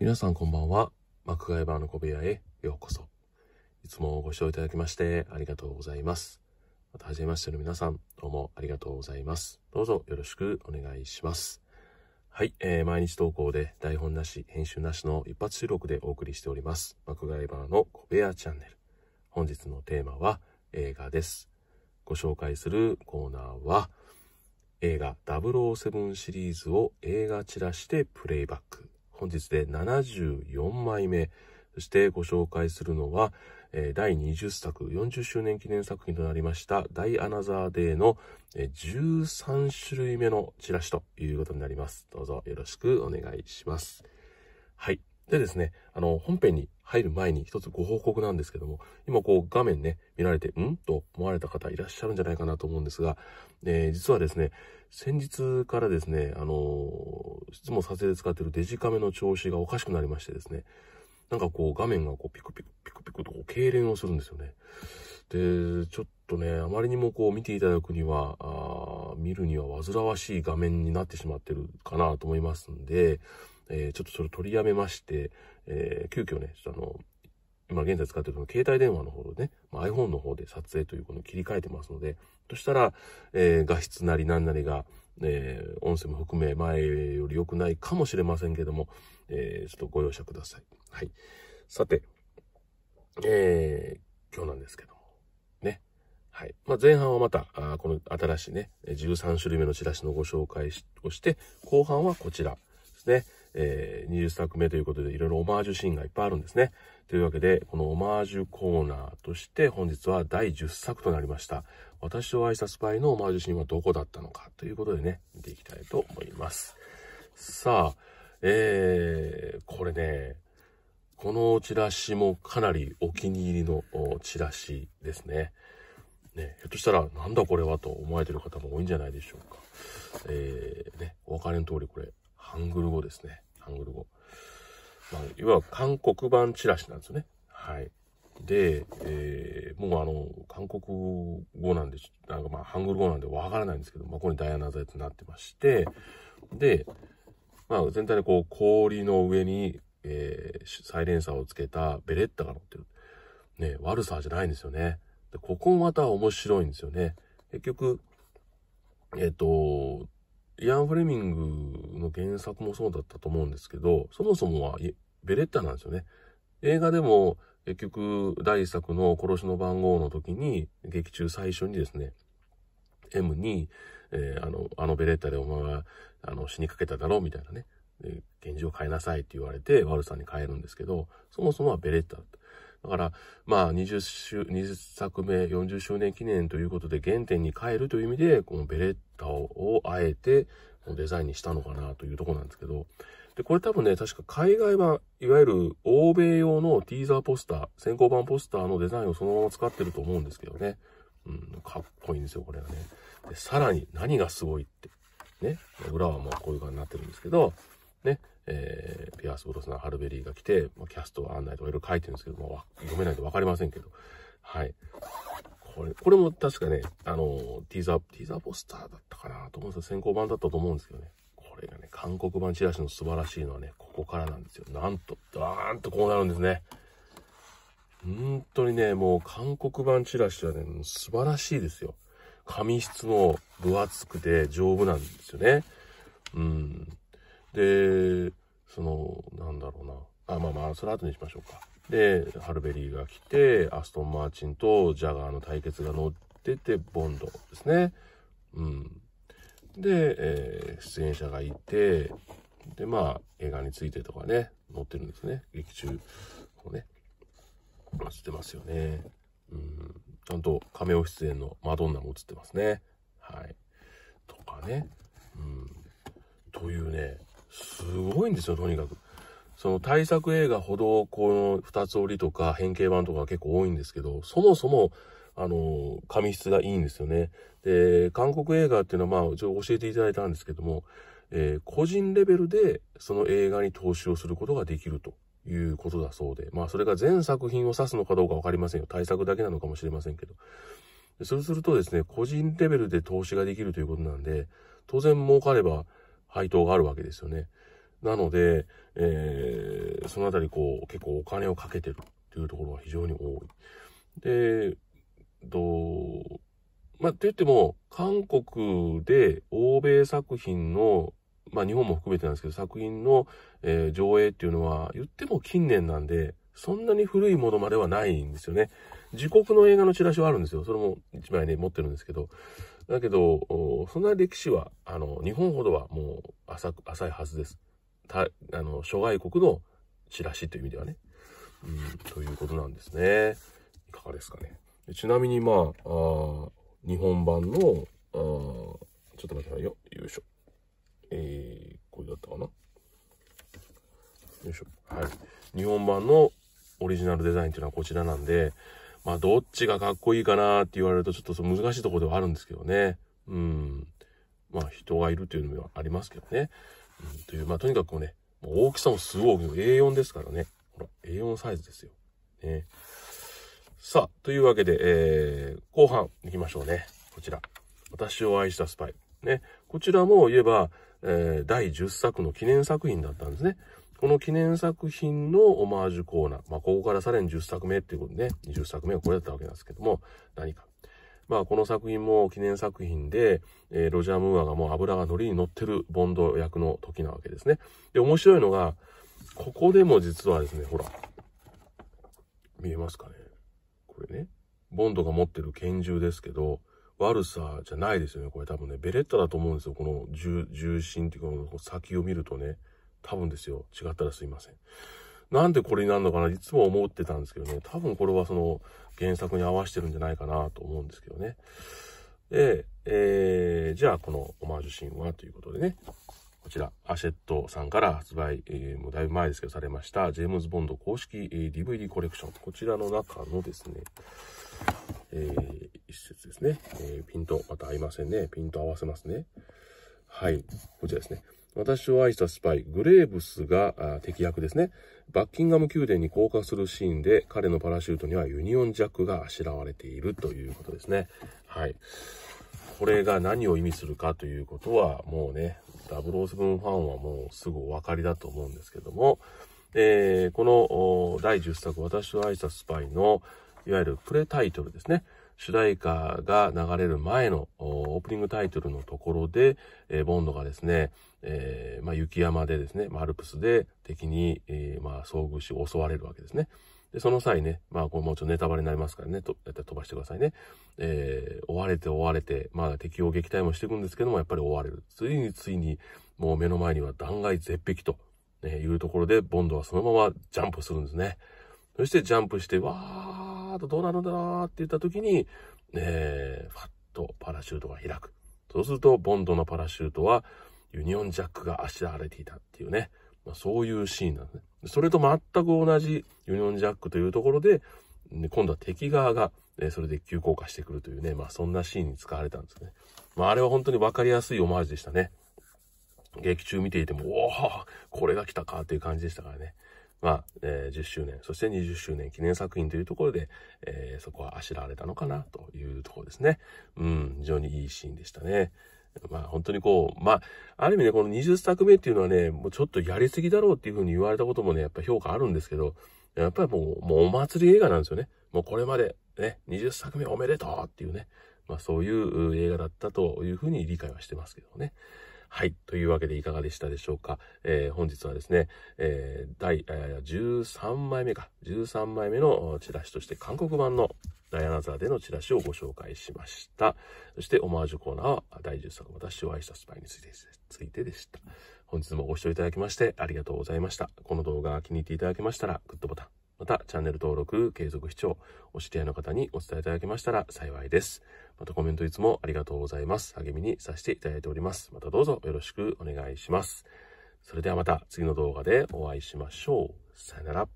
皆さんこんばんは。マクガイバーの小部屋へようこそ。いつもご視聴いただきましてありがとうございます。また初めましての皆さん、どうもありがとうございます。どうぞよろしくお願いします。はい、えー、毎日投稿で台本なし、編集なしの一発収録でお送りしております。マクガイバーの小部屋チャンネル。本日のテーマは映画です。ご紹介するコーナーは、映画007シリーズを映画チラシでプレイバック本日で74枚目。そしてご紹介するのは、え第20作、40周年記念作品となりました、ダイアナザーデーの、え13種類目のチラシということになります。どうぞよろしくお願いします。はい。でですね、あの、本編に入る前に一つご報告なんですけども、今こう画面ね、見られて、んと思われた方いらっしゃるんじゃないかなと思うんですが、えー、実はですね、先日からですね、あのー、いつも撮影で使っているデジカメの調子がおかしくなりましてですね、なんかこう画面がこうピクピクピクピクとこう痙攣をするんですよね。で、ちょっとね、あまりにもこう見ていただくには、あ見るには煩わしい画面になってしまってるかなと思いますんで、えー、ちょっとそれ取りやめまして、えー、急遽ね、あの、今現在使ってるの携帯電話の方でね、ま iPhone の方で撮影というこの切り替えてますので、そしたら、えー、画質なり何なりが、えー、音声も含め前より良くないかもしれませんけども、えー、ちょっとご容赦ください。はい。さて、えー、今日なんですけどはい。まあ、前半はまた、あこの新しいね、13種類目のチラシのご紹介をして、後半はこちらですね。えー、20作目ということで、いろいろオマージュシーンがいっぱいあるんですね。というわけで、このオマージュコーナーとして、本日は第10作となりました。私を愛したスパイのオマージュシーンはどこだったのかということでね、見ていきたいと思います。さあ、えー、これね、このチラシもかなりお気に入りのチラシですね。ね、ひょっとしたら、なんだこれはと思われてる方も多いんじゃないでしょうか。えー、ね、お分かりの通りこれ、ハングル語ですね。ハングル語。まあ、いわゆる韓国版チラシなんですよね。はい。で、えー、もうあの、韓国語なんで、なんかまあ、ハングル語なんでわからないんですけど、まあ、ここにダイアナザ剤となってまして、で、まあ、全体でこう、氷の上に、えー、サイレンサーをつけたベレッタが乗ってる。ね、ワルサーじゃないんですよね。で、ここまた面白いんですよね。結局、えっ、と、イアン・フレミングの原作もそうだったと思うんですけど、そもそもはベレッタなんですよね。映画でも結局第1作の殺しの番号の時に、劇中最初にですね、M に、えー、あの、あのベレッタでお前はあの死にかけただろうみたいなね、現状を変えなさいって言われて、悪さに変えるんですけど、そもそもはベレッタだった。だから、まあ、20 20作目、40周年記念ということで、原点に変えるという意味で、このベレッタをあえてデザインにしたのかなというとこなんですけど、で、これ多分ね、確か海外版、いわゆる欧米用のティーザーポスター、先行版ポスターのデザインをそのまま使ってると思うんですけどね。うん、かっこいいんですよ、これがね。で、さらに何がすごいって、ね、裏はもうこういう感じになってるんですけど、ね、えー、ピアース・ブロスナー・ハルベリーが来て、キャスト案内とかいろいろ書いてるんですけども、読めないと分かりませんけど、はい。これ、これも確かね、あの、ティーザー、ティーザーポスターだったかなと思うんですよ。先行版だったと思うんですけどね。これがね、韓国版チラシの素晴らしいのはね、ここからなんですよ。なんと、ドーンとこうなるんですね。本当にね、もう韓国版チラシはね、素晴らしいですよ。紙質も分厚くて丈夫なんですよね。うん。で、その、なんだろうな。あ、まあまあ、それ後にしましょうか。で、ハルベリーが来て、アストン・マーチンとジャガーの対決が乗ってて、ボンドですね。うん。で、えー、出演者がいて、で、まあ、映画についてとかね、載ってるんですね。劇中うね、映ってますよね。うん。ちゃんと亀尾出演のマドンナも映ってますね。はい。とかね。うん。というね、すごいんですよ、とにかく。その対策映画ほど、この二つ折りとか変形版とか結構多いんですけど、そもそも、あの、紙質がいいんですよね。で、韓国映画っていうのは、まあ、ちょ教えていただいたんですけども、えー、個人レベルでその映画に投資をすることができるということだそうで、まあ、それが全作品を指すのかどうかわかりませんよ。対策だけなのかもしれませんけど。そうするとですね、個人レベルで投資ができるということなんで、当然儲かれば、配当があるわけですよね。なので、えー、その辺りこう、結構お金をかけてるっていうところが非常に多い。で、どまあ、って言っても、韓国で欧米作品の、まあ、日本も含めてなんですけど、作品の、えー、上映っていうのは、言っても近年なんで、そんなに古いものまではないんですよね。自国の映画のチラシはあるんですよ。それも1枚ね、持ってるんですけど。だけど、そんな歴史は、あの、日本ほどはもう浅く、浅いはずです。た、あの、諸外国のチラシという意味ではね。うん、ということなんですね。いかがですかね。ちなみに、まあ、あ日本版の、あちょっと待ってくださいよ。よいしょ。えー、これだったかな。よいしょ。はい。日本版のオリジナルデザインっていうのはこちらなんで、まあ、どっちがかっこいいかなって言われるとちょっと難しいとこではあるんですけどね。うん。まあ、人がいるというのもありますけどね。うん、という、まあ、とにかくね、大きさもすごい A4 ですからね。ほら、A4 サイズですよ。ね。さあ、というわけで、えー、後半行きましょうね。こちら。私を愛したスパイ。ね。こちらも言えば、えー、第10作の記念作品だったんですね。この記念作品のオマージュコーナー。まあ、ここからさらに10作目っていうことでね、20作目はこれだったわけなんですけども、何か。まあ、この作品も記念作品で、えー、ロジャー・ムーアがもう油が乗りに乗ってるボンド役の時なわけですね。で、面白いのが、ここでも実はですね、ほら、見えますかね。これね、ボンドが持ってる拳銃ですけど、悪さじゃないですよね。これ多分ね、ベレッタだと思うんですよ。この重心っていうか、この先を見るとね。多分ですよ。違ったらすいません。なんでこれになるのかないつも思ってたんですけどね。多分これはその原作に合わせてるんじゃないかなと思うんですけどね。で、えー、じゃあこのオマージュシンはということでね。こちら、アシェットさんから発売、えー、もうだいぶ前ですけどされました、ジェームズ・ボンド公式、えー、DVD コレクション。こちらの中のですね、えー、一節ですね、えー。ピント、また合いませんね。ピント合わせますね。はい。こちらですね。私を愛したスパイ、グレーブスが敵役ですね。バッキンガム宮殿に降下するシーンで、彼のパラシュートにはユニオンジャックがあしらわれているということですね。はい。これが何を意味するかということは、もうね、007ファンはもうすぐお分かりだと思うんですけども、えー、この第10作、私を愛したスパイの、いわゆるプレタイトルですね。主題歌が流れる前のオープニングタイトルのところで、えー、ボンドがですね、えー、まあ、雪山でですね、まアルプスで敵に、えー、まあ、遭遇し襲われるわけですね。で、その際ね、まあ、これもうちょっとネタバレになりますからね、と飛ばしてくださいね。えー、追われて追われて、まあ、敵を撃退もしていくんですけども、やっぱり追われる。ついについに、もう目の前には断崖絶壁と、えいうところで、ボンドはそのままジャンプするんですね。そしてジャンプして、わーーとどうなるんだろうって言った時に、えー、ファッとパラシュートが開く。そうすると、ボンドのパラシュートは、ユニオンジャックがあしらわれていたっていうね、まあ、そういうシーンなんですね。それと全く同じユニオンジャックというところで、今度は敵側が、それで急降下してくるというね、まあそんなシーンに使われたんですね。まああれは本当に分かりやすいオマージュでしたね。劇中見ていても、おおこれが来たかという感じでしたからね。まあ、えー、10周年、そして20周年記念作品というところで、えー、そこはあしらわれたのかなというところですね。うん、非常にいいシーンでしたね。まあ本当にこう、まあ、ある意味ね、この20作目っていうのはね、もうちょっとやりすぎだろうっていうふうに言われたこともね、やっぱ評価あるんですけど、やっぱりもう、もうお祭り映画なんですよね。もうこれまで、ね、20作目おめでとうっていうね、まあそういう映画だったというふうに理解はしてますけどね。はい。というわけでいかがでしたでしょうか。えー、本日はですね、えー、第、えー、13枚目か、13枚目のチラシとして韓国版のダイアナザーでのチラシをご紹介しました。そしてオマージュコーナーは第10作私を愛したスパイについてついてでした。本日もご視聴いただきましてありがとうございました。この動画が気に入っていただけましたらグッドボタン。また、チャンネル登録、継続視聴、お知り合いの方にお伝えいただけましたら幸いです。またコメントいつもありがとうございます。励みにさせていただいております。またどうぞよろしくお願いします。それではまた次の動画でお会いしましょう。さよなら。